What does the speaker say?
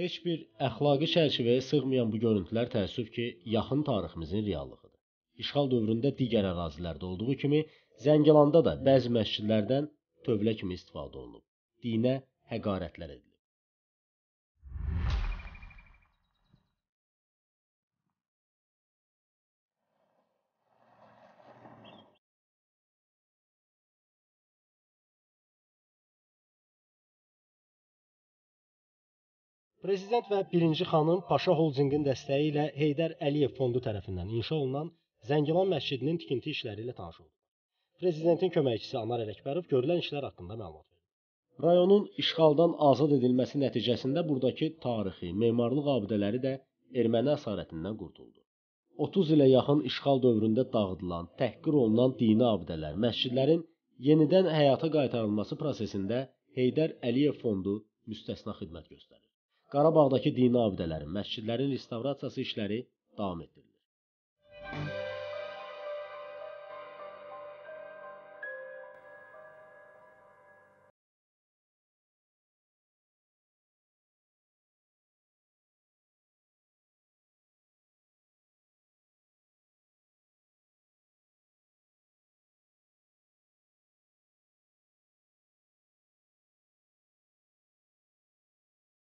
Heç bir əxlaqi çərçivəyə sığmayan bu görüntülər təəssüf ki, yaxın tariximizin reallığıdır. İşğal dövründə digər ərazilərdə olduğu kimi, Zəngilanda da bəzi məscidlərdən tövlə kimi istifadə olunub. Dinə həqarətlər edilib. Prezident və 1-ci xanım Paşa Holdinqin dəstəyi ilə Heydər Əliyev fondu tərəfindən inşa olunan Zəngilan məscidinin tikinti işləri ilə tanış oldu. Prezidentin köməkçisi Anar Ələkbərov görülən işlər haqqında məlumat verdi. Rayonun işğaldan azad edilməsi nəticəsində buradakı tarixi, memarlıq abidələri də erməni əsarətindən qurtuldu. 30 ilə yaxın işğal dövründə dağıdılan, təhqir olunan dini abidələr, məscidlərin yenidən həyata qaytarılması prosesində Heydər Əliyev fondu müstəsna xidmət göstərir. Qarabağdakı dini abidələrin, məscidlərin restavrasiyası işləri davam etdirilir.